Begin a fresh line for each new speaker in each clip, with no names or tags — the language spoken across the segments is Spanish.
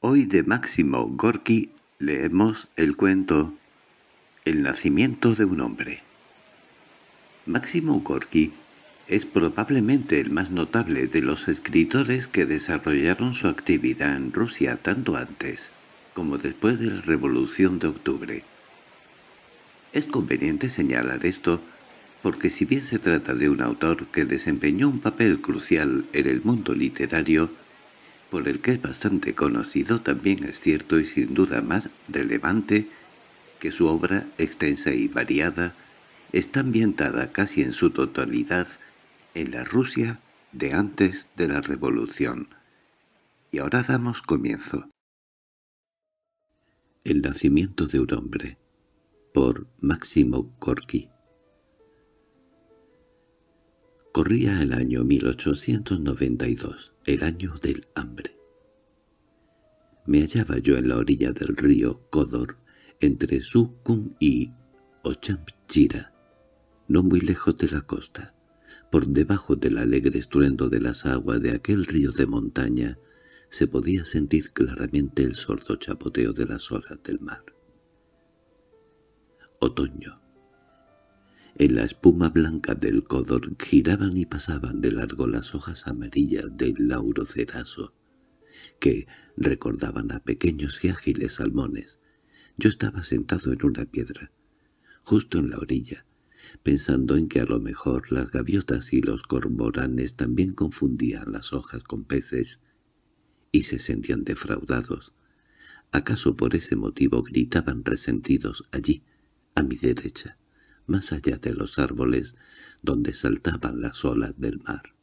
Hoy de Máximo Gorki leemos el cuento El nacimiento de un hombre. Máximo Gorki es probablemente el más notable de los escritores que desarrollaron su actividad en Rusia tanto antes como después de la Revolución de Octubre. Es conveniente señalar esto porque si bien se trata de un autor que desempeñó un papel crucial en el mundo literario, por el que es bastante conocido también es cierto y sin duda más relevante que su obra, extensa y variada, está ambientada casi en su totalidad en la Rusia de antes de la Revolución. Y ahora damos comienzo. El nacimiento de un hombre por Máximo Gorki Corría el año 1892, el año del hambre. Me hallaba yo en la orilla del río Codor, entre Sukum y Ochamchira, no muy lejos de la costa, por debajo del alegre estruendo de las aguas de aquel río de montaña, se podía sentir claramente el sordo chapoteo de las olas del mar. Otoño. En la espuma blanca del codor giraban y pasaban de largo las hojas amarillas del laurocerazo, que recordaban a pequeños y ágiles salmones. Yo estaba sentado en una piedra, justo en la orilla, pensando en que a lo mejor las gaviotas y los cormoranes también confundían las hojas con peces y se sentían defraudados. ¿Acaso por ese motivo gritaban resentidos allí, a mi derecha? más allá de los árboles donde saltaban las olas del mar.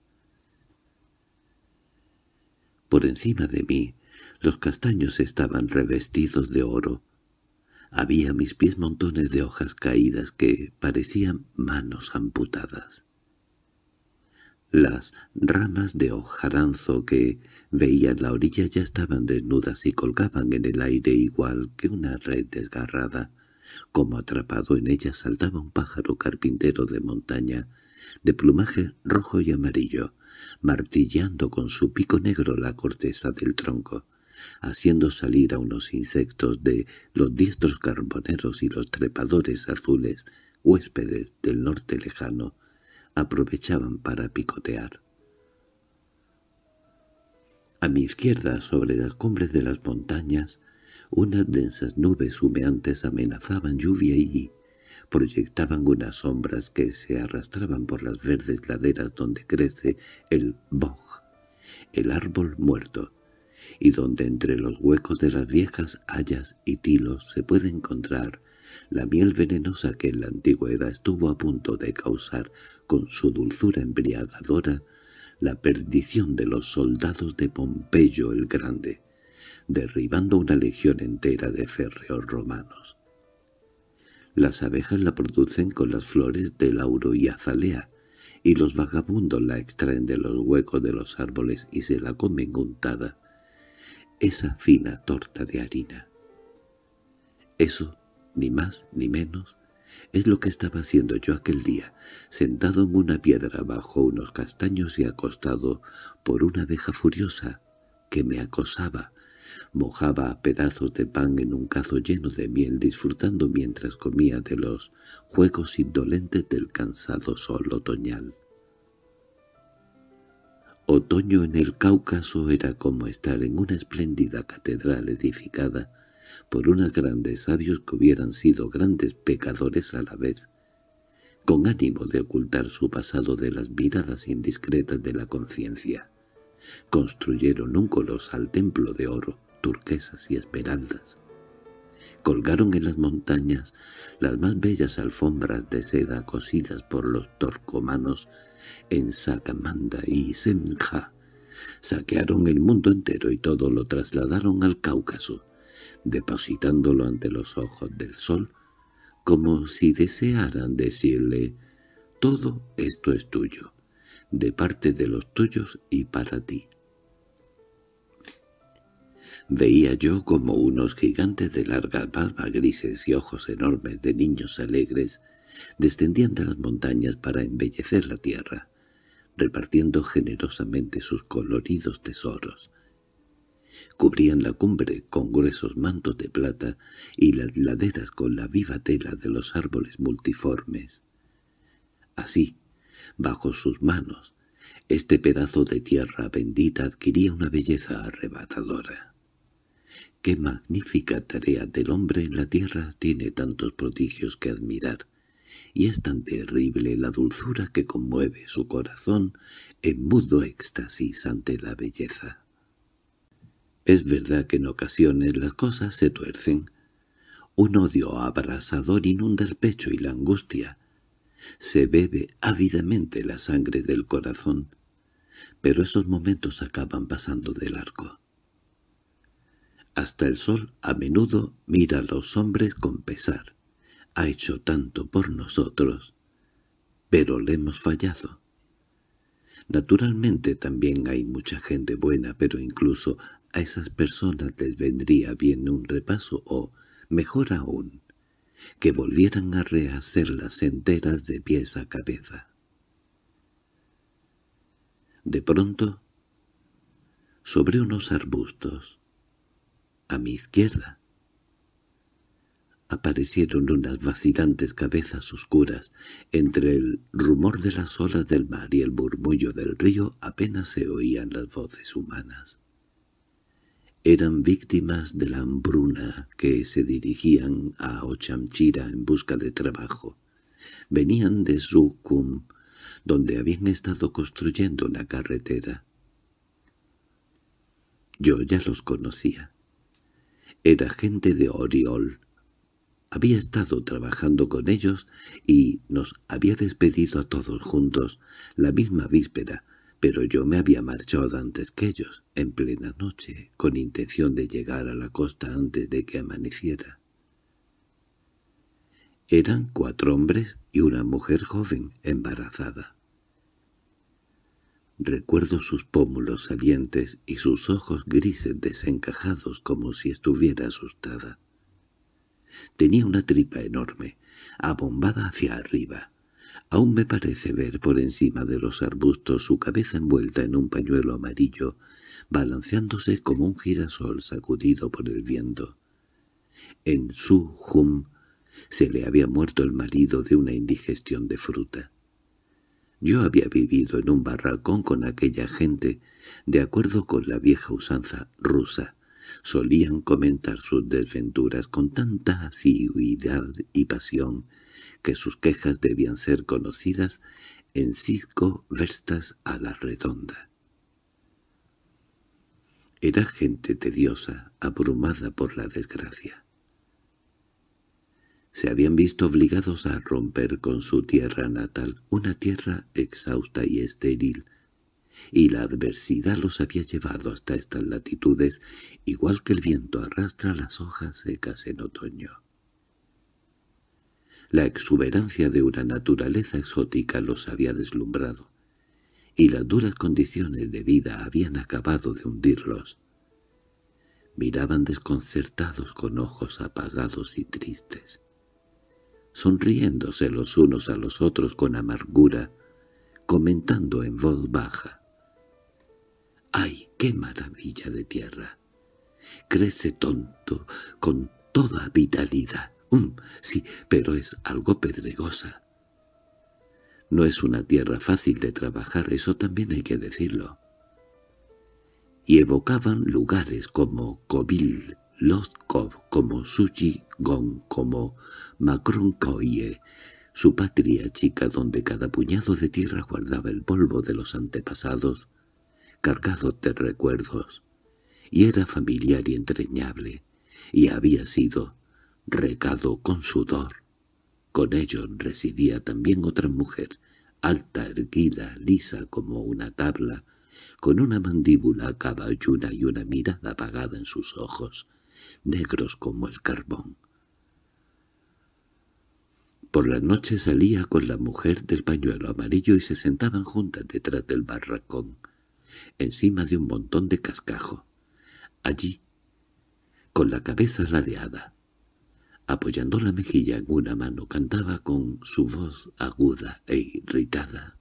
Por encima de mí, los castaños estaban revestidos de oro. Había a mis pies montones de hojas caídas que parecían manos amputadas. Las ramas de hojaranzo que veía en la orilla ya estaban desnudas y colgaban en el aire igual que una red desgarrada. Como atrapado en ella saltaba un pájaro carpintero de montaña, de plumaje rojo y amarillo, martillando con su pico negro la corteza del tronco, haciendo salir a unos insectos de los diestros carboneros y los trepadores azules, huéspedes del norte lejano, aprovechaban para picotear. A mi izquierda, sobre las cumbres de las montañas, unas densas nubes humeantes amenazaban lluvia y proyectaban unas sombras que se arrastraban por las verdes laderas donde crece el boj, el árbol muerto, y donde entre los huecos de las viejas hayas y tilos se puede encontrar la miel venenosa que en la antigüedad estuvo a punto de causar con su dulzura embriagadora la perdición de los soldados de Pompeyo el Grande derribando una legión entera de férreos romanos. Las abejas la producen con las flores de lauro y azalea, y los vagabundos la extraen de los huecos de los árboles y se la comen untada, esa fina torta de harina. Eso, ni más ni menos, es lo que estaba haciendo yo aquel día, sentado en una piedra bajo unos castaños y acostado por una abeja furiosa que me acosaba, mojaba pedazos de pan en un cazo lleno de miel disfrutando mientras comía de los juegos indolentes del cansado sol otoñal. Otoño en el Cáucaso era como estar en una espléndida catedral edificada por unos grandes sabios que hubieran sido grandes pecadores a la vez, con ánimo de ocultar su pasado de las miradas indiscretas de la conciencia. Construyeron un colosal templo de oro, turquesas y esmeraldas. Colgaron en las montañas las más bellas alfombras de seda cosidas por los torcomanos en Sacamanda y Semja. Saquearon el mundo entero y todo lo trasladaron al Cáucaso, depositándolo ante los ojos del sol, como si desearan decirle «Todo esto es tuyo, de parte de los tuyos y para ti». Veía yo como unos gigantes de largas barbas grises y ojos enormes de niños alegres descendían de las montañas para embellecer la tierra, repartiendo generosamente sus coloridos tesoros. Cubrían la cumbre con gruesos mantos de plata y las laderas con la viva tela de los árboles multiformes. Así, bajo sus manos, este pedazo de tierra bendita adquiría una belleza arrebatadora. Qué magnífica tarea del hombre en la tierra tiene tantos prodigios que admirar, y es tan terrible la dulzura que conmueve su corazón en mudo éxtasis ante la belleza. Es verdad que en ocasiones las cosas se tuercen. Un odio abrasador inunda el pecho y la angustia. Se bebe ávidamente la sangre del corazón, pero esos momentos acaban pasando del arco. Hasta el sol a menudo mira a los hombres con pesar. Ha hecho tanto por nosotros, pero le hemos fallado. Naturalmente también hay mucha gente buena, pero incluso a esas personas les vendría bien un repaso o, mejor aún, que volvieran a rehacerlas enteras de pies a cabeza. De pronto, sobre unos arbustos, a mi izquierda. Aparecieron unas vacilantes cabezas oscuras. Entre el rumor de las olas del mar y el murmullo del río apenas se oían las voces humanas. Eran víctimas de la hambruna que se dirigían a Ochamchira en busca de trabajo. Venían de Sucum, donde habían estado construyendo una carretera. Yo ya los conocía. Era gente de Oriol. Había estado trabajando con ellos y nos había despedido a todos juntos la misma víspera, pero yo me había marchado antes que ellos, en plena noche, con intención de llegar a la costa antes de que amaneciera. Eran cuatro hombres y una mujer joven embarazada. Recuerdo sus pómulos salientes y sus ojos grises desencajados como si estuviera asustada. Tenía una tripa enorme, abombada hacia arriba. Aún me parece ver por encima de los arbustos su cabeza envuelta en un pañuelo amarillo, balanceándose como un girasol sacudido por el viento. En su hum se le había muerto el marido de una indigestión de fruta. Yo había vivido en un barracón con aquella gente, de acuerdo con la vieja usanza rusa. Solían comentar sus desventuras con tanta asiduidad y pasión que sus quejas debían ser conocidas en cinco verstas a la redonda. Era gente tediosa, abrumada por la desgracia se habían visto obligados a romper con su tierra natal, una tierra exhausta y estéril, y la adversidad los había llevado hasta estas latitudes, igual que el viento arrastra las hojas secas en otoño. La exuberancia de una naturaleza exótica los había deslumbrado, y las duras condiciones de vida habían acabado de hundirlos. Miraban desconcertados con ojos apagados y tristes sonriéndose los unos a los otros con amargura, comentando en voz baja. ¡Ay, qué maravilla de tierra! Crece tonto, con toda vitalidad. Um, sí, pero es algo pedregosa. No es una tierra fácil de trabajar, eso también hay que decirlo. Y evocaban lugares como Cobil." Lotkov como Suji Gong como Koye, su patria chica donde cada puñado de tierra guardaba el polvo de los antepasados, cargado de recuerdos, y era familiar y entreñable, y había sido regado con sudor. Con ellos residía también otra mujer, alta, erguida, lisa como una tabla, con una mandíbula caballuna y una mirada apagada en sus ojos, negros como el carbón. Por la noche salía con la mujer del pañuelo amarillo y se sentaban juntas detrás del barracón, encima de un montón de cascajo. Allí, con la cabeza ladeada, apoyando la mejilla en una mano, cantaba con su voz aguda e irritada.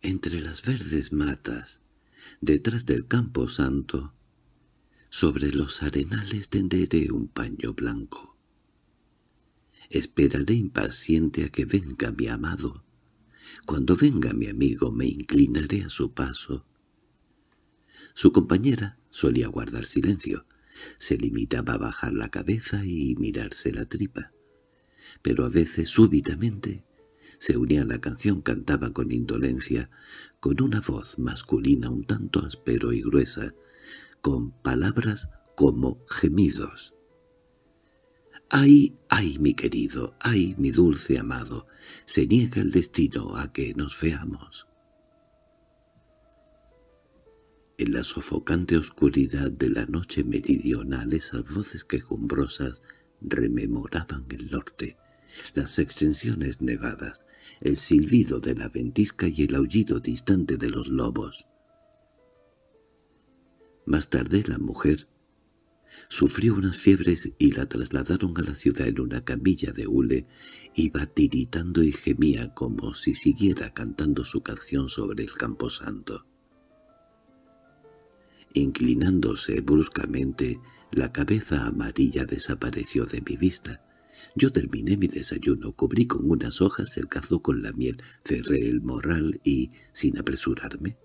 Entre las verdes matas detrás del campo santo. Sobre los arenales tenderé un paño blanco. Esperaré impaciente a que venga mi amado. Cuando venga mi amigo me inclinaré a su paso. Su compañera solía guardar silencio. Se limitaba a bajar la cabeza y mirarse la tripa. Pero a veces, súbitamente, se unía a la canción, cantaba con indolencia, con una voz masculina un tanto áspero y gruesa, con palabras como gemidos. «¡Ay, ay, mi querido! ¡Ay, mi dulce amado! Se niega el destino a que nos veamos». En la sofocante oscuridad de la noche meridional esas voces quejumbrosas rememoraban el norte, las extensiones nevadas, el silbido de la ventisca y el aullido distante de los lobos. Más tarde la mujer sufrió unas fiebres y la trasladaron a la ciudad en una camilla de hule, iba tiritando y gemía como si siguiera cantando su canción sobre el camposanto. Inclinándose bruscamente, la cabeza amarilla desapareció de mi vista, yo terminé mi desayuno, cubrí con unas hojas el cazo con la miel, cerré el morral y, sin apresurarme,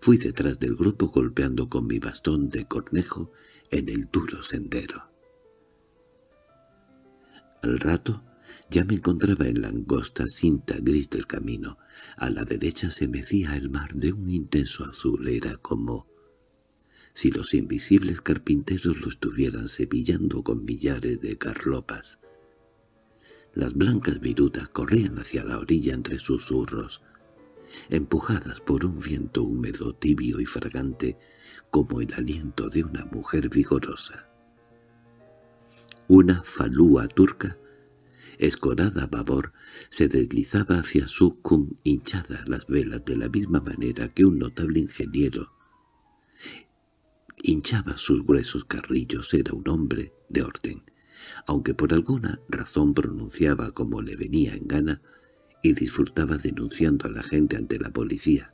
fui detrás del grupo golpeando con mi bastón de cornejo en el duro sendero. Al rato ya me encontraba en la angosta cinta gris del camino. A la derecha se mecía el mar de un intenso azul, era como si los invisibles carpinteros lo estuvieran cepillando con millares de carlopas. Las blancas virutas corrían hacia la orilla entre susurros, empujadas por un viento húmedo, tibio y fragante, como el aliento de una mujer vigorosa. Una falúa turca, escorada a babor, se deslizaba hacia cum hinchada las velas de la misma manera que un notable ingeniero hinchaba sus gruesos carrillos, era un hombre de orden, aunque por alguna razón pronunciaba como le venía en gana y disfrutaba denunciando a la gente ante la policía.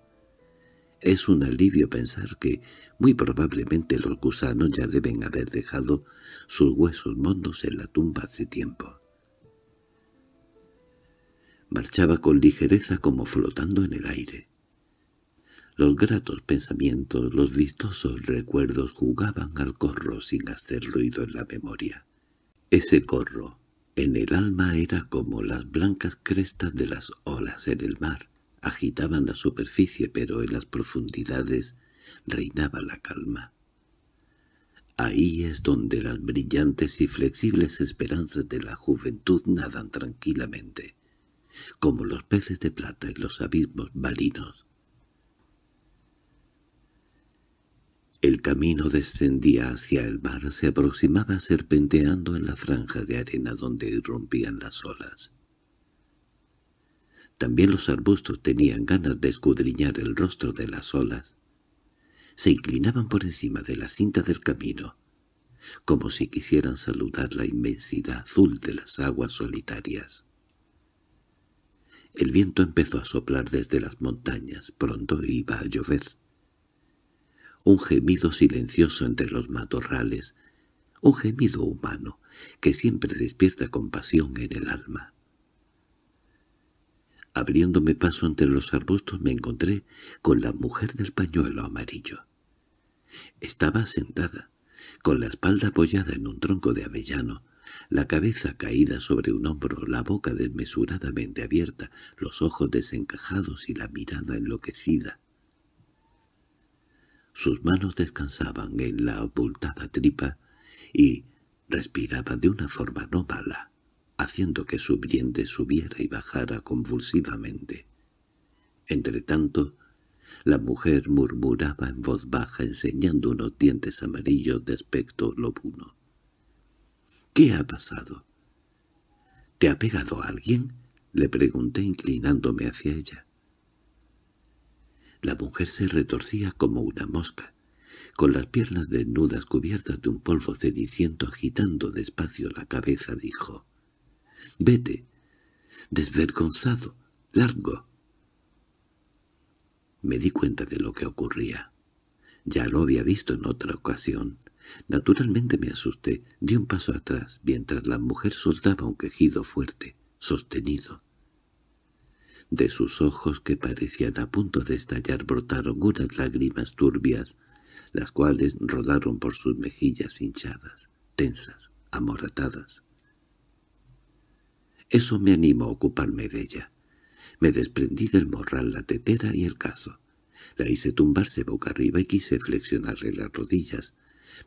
Es un alivio pensar que muy probablemente los gusanos ya deben haber dejado sus huesos mondos en la tumba hace tiempo. Marchaba con ligereza como flotando en el aire. Los gratos pensamientos, los vistosos recuerdos jugaban al corro sin hacer ruido en la memoria. Ese corro en el alma era como las blancas crestas de las olas en el mar. Agitaban la superficie, pero en las profundidades reinaba la calma. Ahí es donde las brillantes y flexibles esperanzas de la juventud nadan tranquilamente, como los peces de plata en los abismos balinos. El camino descendía hacia el mar, se aproximaba serpenteando en la franja de arena donde irrumpían las olas. También los arbustos tenían ganas de escudriñar el rostro de las olas. Se inclinaban por encima de la cinta del camino, como si quisieran saludar la inmensidad azul de las aguas solitarias. El viento empezó a soplar desde las montañas, pronto iba a llover un gemido silencioso entre los matorrales, un gemido humano que siempre despierta compasión en el alma. Abriéndome paso entre los arbustos me encontré con la mujer del pañuelo amarillo. Estaba sentada, con la espalda apoyada en un tronco de avellano, la cabeza caída sobre un hombro, la boca desmesuradamente abierta, los ojos desencajados y la mirada enloquecida. Sus manos descansaban en la abultada tripa y respiraba de una forma no mala, haciendo que su vientre subiera y bajara convulsivamente. Entretanto, la mujer murmuraba en voz baja enseñando unos dientes amarillos de aspecto lobuno. —¿Qué ha pasado? —¿Te ha pegado alguien? —le pregunté inclinándome hacia ella. La mujer se retorcía como una mosca, con las piernas desnudas cubiertas de un polvo ceniciento agitando despacio la cabeza, dijo. «Vete, desvergonzado, largo». Me di cuenta de lo que ocurría. Ya lo había visto en otra ocasión. Naturalmente me asusté, di un paso atrás, mientras la mujer soltaba un quejido fuerte, sostenido. De sus ojos que parecían a punto de estallar brotaron unas lágrimas turbias, las cuales rodaron por sus mejillas hinchadas, tensas, amoratadas. Eso me animó a ocuparme de ella. Me desprendí del morral la tetera y el caso. La hice tumbarse boca arriba y quise flexionarle las rodillas,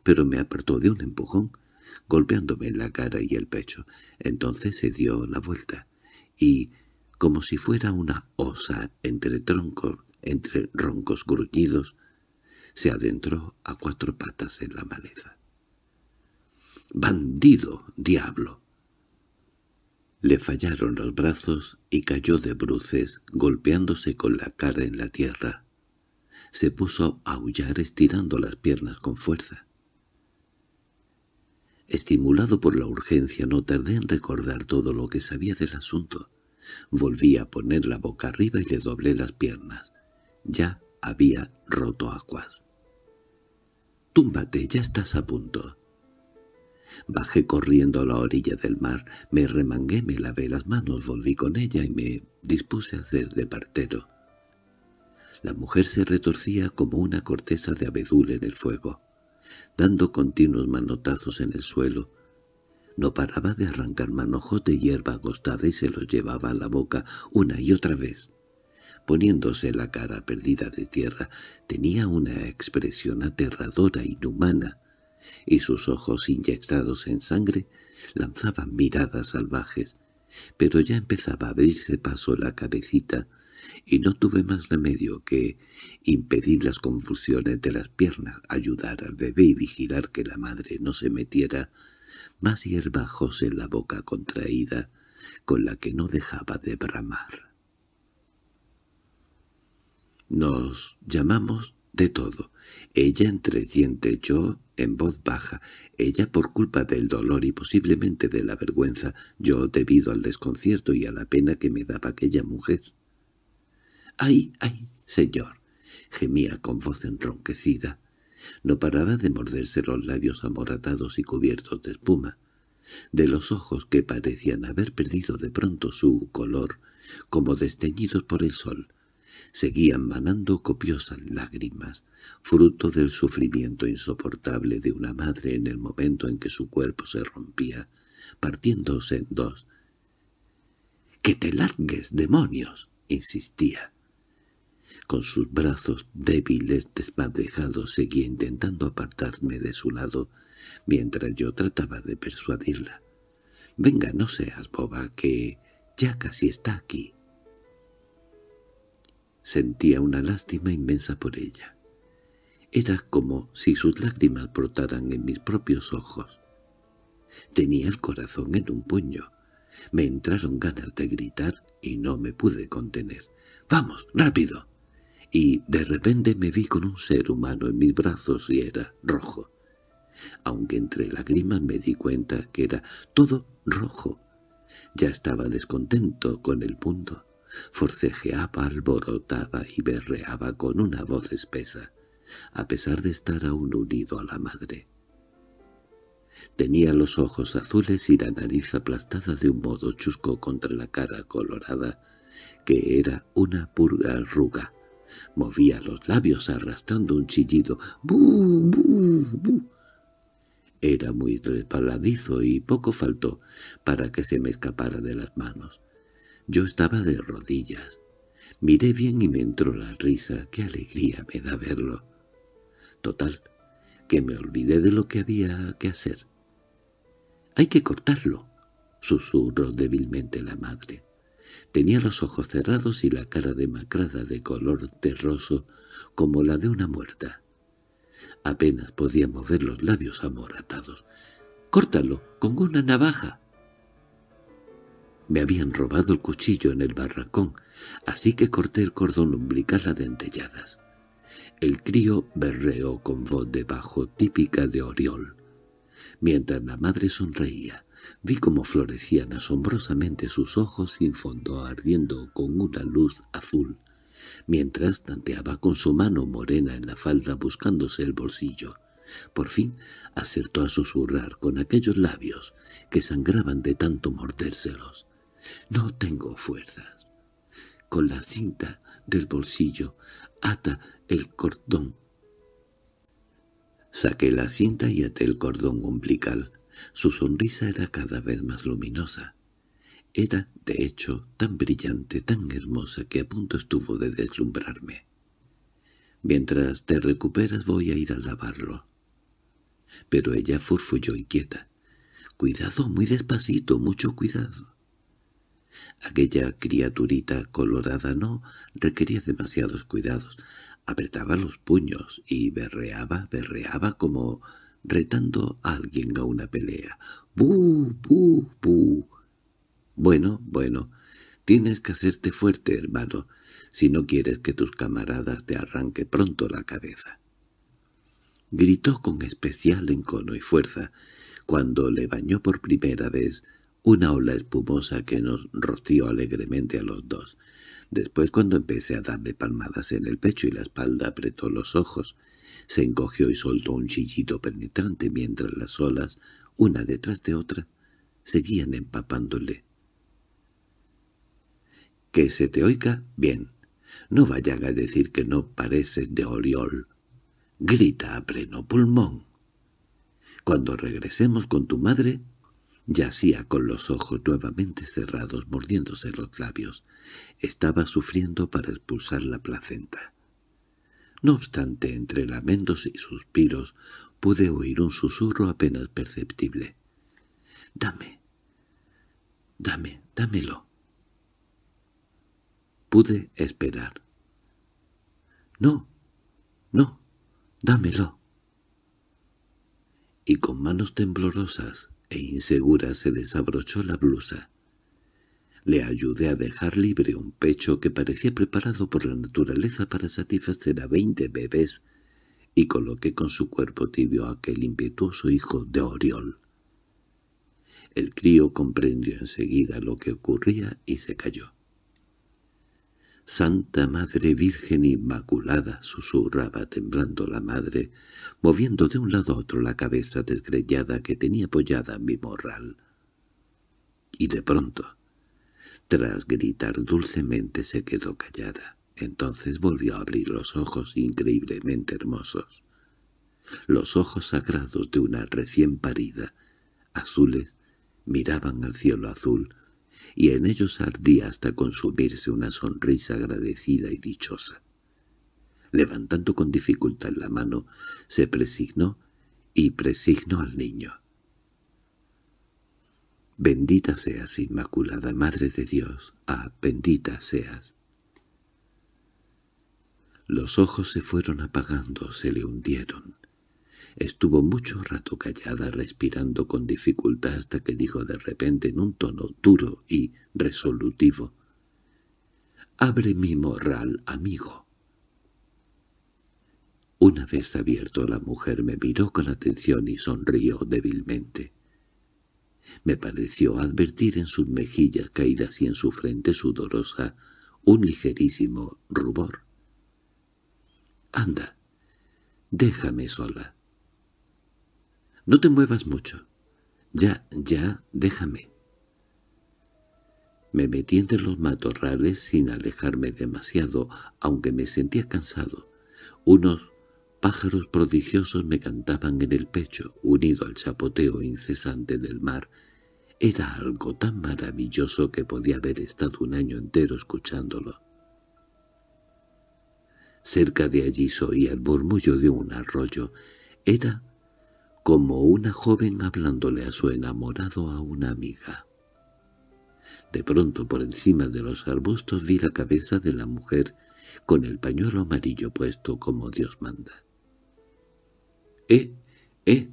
pero me apartó de un empujón, golpeándome en la cara y el pecho. Entonces se dio la vuelta y, como si fuera una osa entre troncos, entre roncos gruñidos, se adentró a cuatro patas en la maleza. —¡Bandido, diablo! Le fallaron los brazos y cayó de bruces, golpeándose con la cara en la tierra. Se puso a aullar estirando las piernas con fuerza. Estimulado por la urgencia, no tardé en recordar todo lo que sabía del asunto. Volví a poner la boca arriba y le doblé las piernas. Ya había roto aguas. «Túmbate, ya estás a punto». Bajé corriendo a la orilla del mar, me remangué, me lavé las manos, volví con ella y me dispuse a hacer de partero. La mujer se retorcía como una corteza de abedul en el fuego, dando continuos manotazos en el suelo, no paraba de arrancar manojos de hierba agostada y se los llevaba a la boca una y otra vez. Poniéndose la cara perdida de tierra, tenía una expresión aterradora, inhumana, y sus ojos inyectados en sangre lanzaban miradas salvajes, pero ya empezaba a abrirse paso la cabecita, y no tuve más remedio que impedir las confusiones de las piernas, ayudar al bebé y vigilar que la madre no se metiera más hierba en la boca contraída con la que no dejaba de bramar. Nos llamamos de todo, ella entre dientes, yo en voz baja, ella por culpa del dolor y posiblemente de la vergüenza, yo debido al desconcierto y a la pena que me daba aquella mujer. —¡Ay, ay, señor! —gemía con voz enronquecida. No paraba de morderse los labios amoratados y cubiertos de espuma, de los ojos que parecían haber perdido de pronto su color, como desteñidos por el sol. Seguían manando copiosas lágrimas, fruto del sufrimiento insoportable de una madre en el momento en que su cuerpo se rompía, partiéndose en dos. —¡Que te largues, demonios! —insistía. Con sus brazos débiles desmadejados, seguía intentando apartarme de su lado, mientras yo trataba de persuadirla. «Venga, no seas boba, que ya casi está aquí». Sentía una lástima inmensa por ella. Era como si sus lágrimas brotaran en mis propios ojos. Tenía el corazón en un puño. Me entraron ganas de gritar y no me pude contener. «¡Vamos, rápido!» y de repente me vi con un ser humano en mis brazos y era rojo. Aunque entre lágrimas me di cuenta que era todo rojo. Ya estaba descontento con el mundo. Forcejeaba, alborotaba y berreaba con una voz espesa, a pesar de estar aún unido a la madre. Tenía los ojos azules y la nariz aplastada de un modo chusco contra la cara colorada, que era una purga arruga Movía los labios arrastrando un chillido. bu, Era muy resbaladizo y poco faltó para que se me escapara de las manos. Yo estaba de rodillas. Miré bien y me entró la risa. ¡Qué alegría me da verlo! Total, que me olvidé de lo que había que hacer. —¡Hay que cortarlo! —susurró débilmente la madre. Tenía los ojos cerrados y la cara demacrada de color terroso como la de una muerta. Apenas podía mover los labios amoratados. —¡Córtalo, con una navaja! Me habían robado el cuchillo en el barracón, así que corté el cordón umbilical a dentelladas. El crío berreó con voz de bajo típica de Oriol, mientras la madre sonreía. Vi cómo florecían asombrosamente sus ojos sin fondo ardiendo con una luz azul, mientras tanteaba con su mano morena en la falda buscándose el bolsillo. Por fin acertó a susurrar con aquellos labios que sangraban de tanto mordérselos. «No tengo fuerzas». Con la cinta del bolsillo ata el cordón. Saqué la cinta y até el cordón umbilical. Su sonrisa era cada vez más luminosa. Era, de hecho, tan brillante, tan hermosa, que a punto estuvo de deslumbrarme. Mientras te recuperas voy a ir a lavarlo. Pero ella furfulló inquieta. Cuidado, muy despacito, mucho cuidado. Aquella criaturita colorada no requería demasiados cuidados. Apretaba los puños y berreaba, berreaba como retando a alguien a una pelea. ¡Bu, bu, bu! Bueno, bueno, tienes que hacerte fuerte, hermano, si no quieres que tus camaradas te arranque pronto la cabeza. Gritó con especial encono y fuerza cuando le bañó por primera vez una ola espumosa que nos roció alegremente a los dos. Después, cuando empecé a darle palmadas en el pecho y la espalda, apretó los ojos, se encogió y soltó un chillido penetrante mientras las olas, una detrás de otra, seguían empapándole. —¿Que se te oiga? Bien. No vayan a decir que no pareces de Oriol. Grita a pleno pulmón. Cuando regresemos con tu madre, Yacía con los ojos nuevamente cerrados, mordiéndose los labios. Estaba sufriendo para expulsar la placenta. No obstante, entre lamentos y suspiros pude oír un susurro apenas perceptible. «Dame, dame, dámelo». Pude esperar. «No, no, dámelo». Y con manos temblorosas e inseguras se desabrochó la blusa le ayudé a dejar libre un pecho que parecía preparado por la naturaleza para satisfacer a veinte bebés y coloqué con su cuerpo tibio a aquel impetuoso hijo de Oriol. El crío comprendió enseguida lo que ocurría y se calló. «Santa Madre Virgen Inmaculada», susurraba temblando la madre, moviendo de un lado a otro la cabeza desgrellada que tenía apoyada en mi morral. Y de pronto, tras gritar dulcemente se quedó callada. Entonces volvió a abrir los ojos increíblemente hermosos. Los ojos sagrados de una recién parida, azules, miraban al cielo azul, y en ellos ardía hasta consumirse una sonrisa agradecida y dichosa. Levantando con dificultad la mano, se presignó y presignó al niño. Bendita seas, Inmaculada Madre de Dios. Ah, bendita seas. Los ojos se fueron apagando, se le hundieron. Estuvo mucho rato callada, respirando con dificultad hasta que dijo de repente en un tono duro y resolutivo, «Abre mi morral, amigo». Una vez abierto, la mujer me miró con atención y sonrió débilmente. Me pareció advertir en sus mejillas caídas y en su frente sudorosa un ligerísimo rubor. —Anda, déjame sola. —No te muevas mucho. Ya, ya, déjame. Me metí entre los matorrales sin alejarme demasiado, aunque me sentía cansado. Unos Pájaros prodigiosos me cantaban en el pecho, unido al chapoteo incesante del mar. Era algo tan maravilloso que podía haber estado un año entero escuchándolo. Cerca de allí se oía el murmullo de un arroyo. Era como una joven hablándole a su enamorado a una amiga. De pronto por encima de los arbustos vi la cabeza de la mujer con el pañuelo amarillo puesto como Dios manda. —¡Eh! ¡Eh!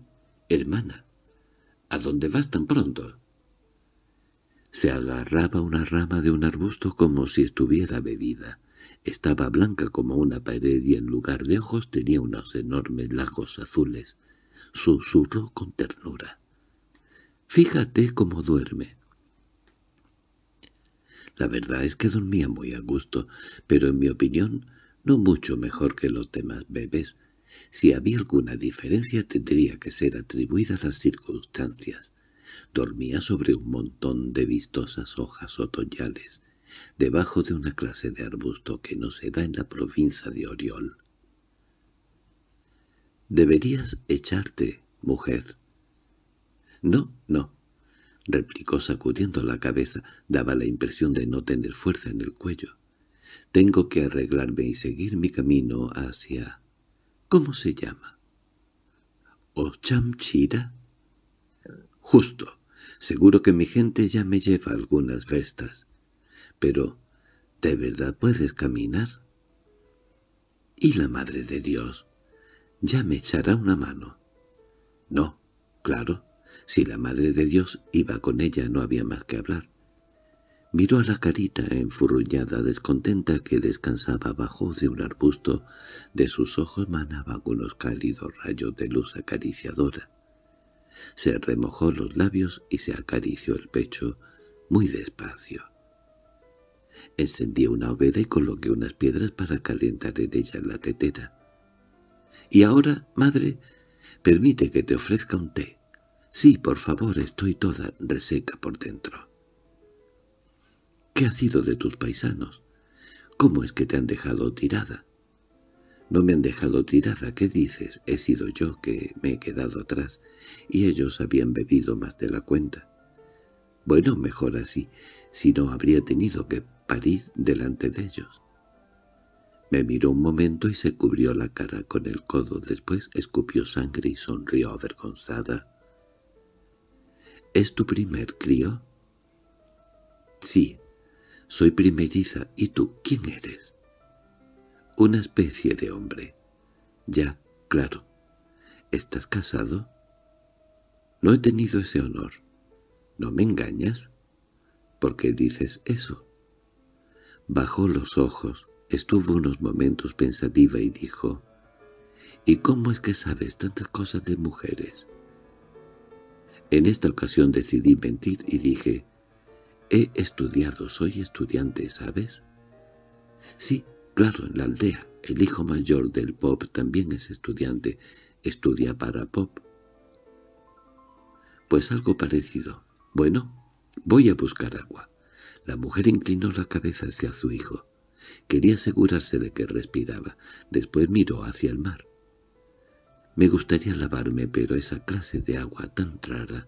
Hermana, ¿a dónde vas tan pronto? Se agarraba una rama de un arbusto como si estuviera bebida. Estaba blanca como una pared y en lugar de ojos tenía unos enormes lagos azules. Susurró con ternura. —Fíjate cómo duerme. La verdad es que dormía muy a gusto, pero en mi opinión no mucho mejor que los demás bebés, si había alguna diferencia tendría que ser atribuida a las circunstancias. Dormía sobre un montón de vistosas hojas otoñales, debajo de una clase de arbusto que no se da en la provincia de Oriol. «Deberías echarte, mujer». «No, no», replicó sacudiendo la cabeza, daba la impresión de no tener fuerza en el cuello. «Tengo que arreglarme y seguir mi camino hacia...» ¿Cómo se llama? ¿Ochamchira? Justo. Seguro que mi gente ya me lleva algunas vestas. Pero, ¿de verdad puedes caminar? Y la Madre de Dios, ya me echará una mano. No, claro, si la Madre de Dios iba con ella no había más que hablar. Miró a la carita enfurruñada, descontenta que descansaba bajo de un arbusto. De sus ojos manaban unos cálidos rayos de luz acariciadora. Se remojó los labios y se acarició el pecho muy despacio. Encendí una hoguera y coloqué unas piedras para calentar en ella la tetera. —Y ahora, madre, permite que te ofrezca un té. —Sí, por favor, estoy toda reseca por dentro. ¿Qué ha sido de tus paisanos? ¿Cómo es que te han dejado tirada? No me han dejado tirada, ¿qué dices? He sido yo que me he quedado atrás, y ellos habían bebido más de la cuenta. Bueno, mejor así, si no habría tenido que parir delante de ellos. Me miró un momento y se cubrió la cara con el codo, después escupió sangre y sonrió avergonzada. —¿Es tu primer crío? —Sí soy primeriza, ¿y tú quién eres? Una especie de hombre. Ya, claro. ¿Estás casado? No he tenido ese honor. ¿No me engañas? ¿Por qué dices eso? Bajó los ojos, estuvo unos momentos pensativa y dijo, ¿Y cómo es que sabes tantas cosas de mujeres? En esta ocasión decidí mentir y dije, He estudiado, soy estudiante, ¿sabes? Sí, claro, en la aldea. El hijo mayor del Pop también es estudiante. Estudia para Pop. Pues algo parecido. Bueno, voy a buscar agua. La mujer inclinó la cabeza hacia su hijo. Quería asegurarse de que respiraba. Después miró hacia el mar. Me gustaría lavarme, pero esa clase de agua tan rara.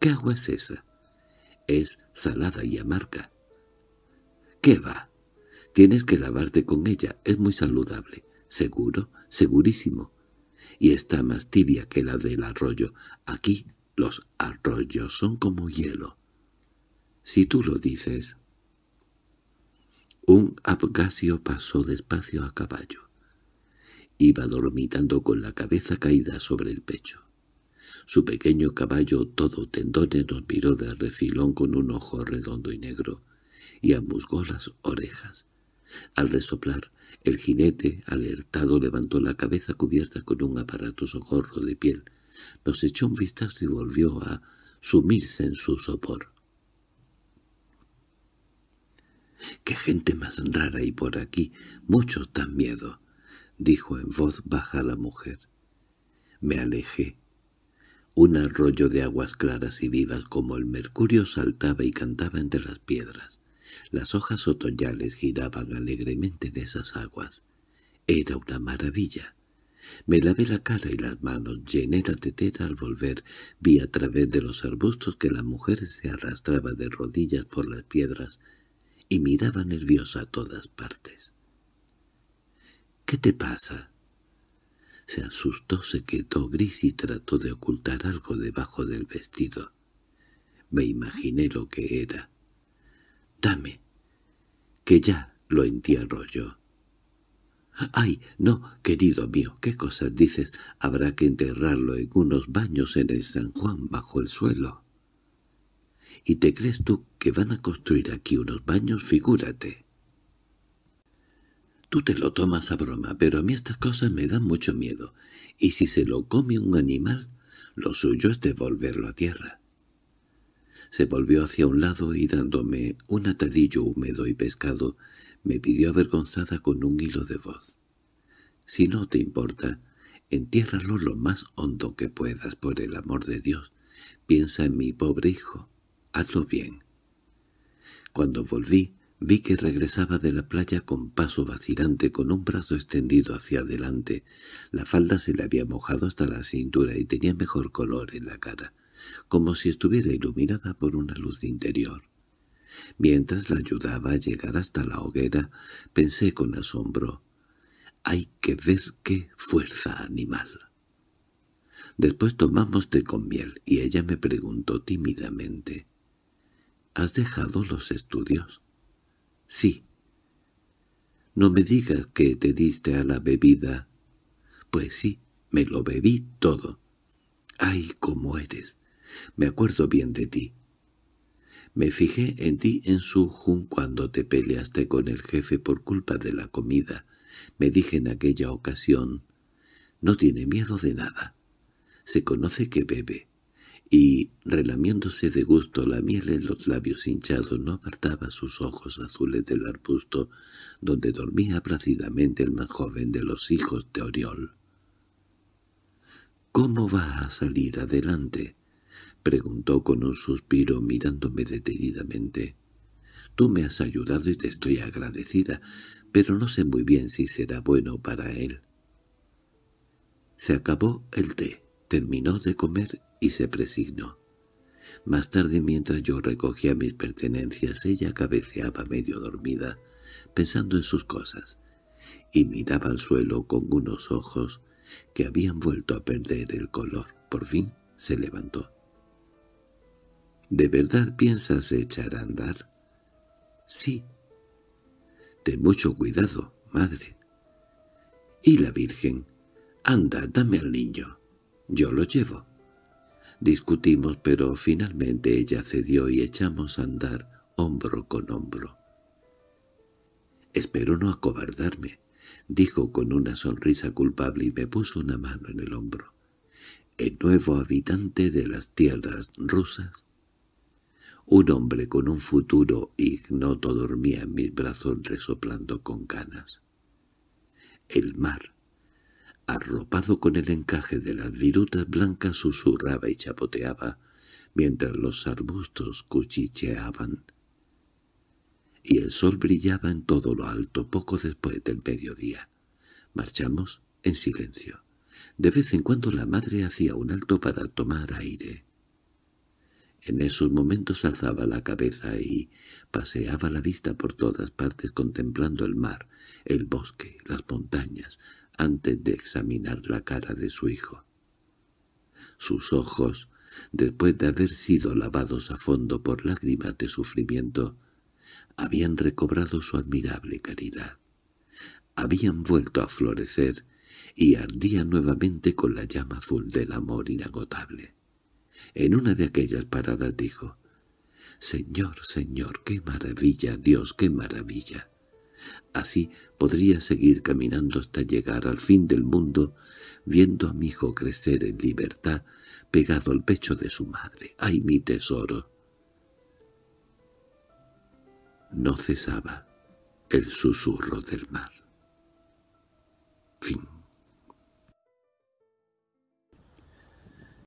¿Qué agua es esa? es salada y amarga. —¿Qué va? Tienes que lavarte con ella, es muy saludable. ¿Seguro? Segurísimo. Y está más tibia que la del arroyo. Aquí los arroyos son como hielo. Si tú lo dices... Un abgasio pasó despacio a caballo. Iba dormitando con la cabeza caída sobre el pecho. Su pequeño caballo todo tendones nos miró de refilón con un ojo redondo y negro, y amusgó las orejas. Al resoplar, el jinete, alertado, levantó la cabeza cubierta con un aparato socorro de piel. Nos echó un vistazo y volvió a sumirse en su sopor. —¡Qué gente más rara hay por aquí! Muchos tan miedo —dijo en voz baja la mujer. Me alejé un arroyo de aguas claras y vivas como el mercurio saltaba y cantaba entre las piedras. Las hojas otoñales giraban alegremente en esas aguas. Era una maravilla. Me lavé la cara y las manos, llené la tetera al volver. Vi a través de los arbustos que la mujer se arrastraba de rodillas por las piedras y miraba nerviosa a todas partes. —¿Qué te pasa? Se asustó, se quedó gris y trató de ocultar algo debajo del vestido. Me imaginé lo que era. «Dame», que ya lo entierro yo. «Ay, no, querido mío, ¿qué cosas dices? Habrá que enterrarlo en unos baños en el San Juan bajo el suelo». ¿Y te crees tú que van a construir aquí unos baños? Figúrate. Tú te lo tomas a broma, pero a mí estas cosas me dan mucho miedo, y si se lo come un animal, lo suyo es devolverlo a tierra. Se volvió hacia un lado y dándome un atadillo húmedo y pescado, me pidió avergonzada con un hilo de voz. «Si no te importa, entiérralo lo más hondo que puedas, por el amor de Dios. Piensa en mi pobre hijo. Hazlo bien». Cuando volví, Vi que regresaba de la playa con paso vacilante, con un brazo extendido hacia adelante. La falda se le había mojado hasta la cintura y tenía mejor color en la cara, como si estuviera iluminada por una luz interior. Mientras la ayudaba a llegar hasta la hoguera, pensé con asombro, «Hay que ver qué fuerza animal». Después tomamos té con miel y ella me preguntó tímidamente, «¿Has dejado los estudios?» Sí. No me digas que te diste a la bebida. Pues sí, me lo bebí todo. ¡Ay, cómo eres! Me acuerdo bien de ti. Me fijé en ti en su jun cuando te peleaste con el jefe por culpa de la comida. Me dije en aquella ocasión, no tiene miedo de nada. Se conoce que bebe, y, relamiéndose de gusto la miel en los labios hinchados, no apartaba sus ojos azules del arbusto donde dormía plácidamente el más joven de los hijos de Oriol. —¿Cómo va a salir adelante? —preguntó con un suspiro mirándome detenidamente. —Tú me has ayudado y te estoy agradecida, pero no sé muy bien si será bueno para él. Se acabó el té, terminó de comer y se presignó. Más tarde, mientras yo recogía mis pertenencias, ella cabeceaba medio dormida, pensando en sus cosas, y miraba al suelo con unos ojos que habían vuelto a perder el color. Por fin se levantó. —¿De verdad piensas echar a andar? —Sí. —Ten mucho cuidado, madre. —¿Y la Virgen? —Anda, dame al niño. Yo lo llevo. Discutimos, pero finalmente ella cedió y echamos a andar hombro con hombro. —Espero no acobardarme —dijo con una sonrisa culpable y me puso una mano en el hombro. —El nuevo habitante de las tierras rusas. Un hombre con un futuro ignoto dormía en mis brazos resoplando con ganas. El mar arropado con el encaje de las virutas blancas, susurraba y chapoteaba, mientras los arbustos cuchicheaban. Y el sol brillaba en todo lo alto poco después del mediodía. Marchamos en silencio. De vez en cuando la madre hacía un alto para tomar aire. En esos momentos alzaba la cabeza y paseaba la vista por todas partes contemplando el mar, el bosque, las montañas, antes de examinar la cara de su hijo. Sus ojos, después de haber sido lavados a fondo por lágrimas de sufrimiento, habían recobrado su admirable caridad. Habían vuelto a florecer y ardían nuevamente con la llama azul del amor inagotable. En una de aquellas paradas dijo, «Señor, Señor, qué maravilla, Dios, qué maravilla». Así podría seguir caminando hasta llegar al fin del mundo, viendo a mi hijo crecer en libertad, pegado al pecho de su madre. ¡Ay, mi tesoro! No cesaba el susurro del mar. Fin.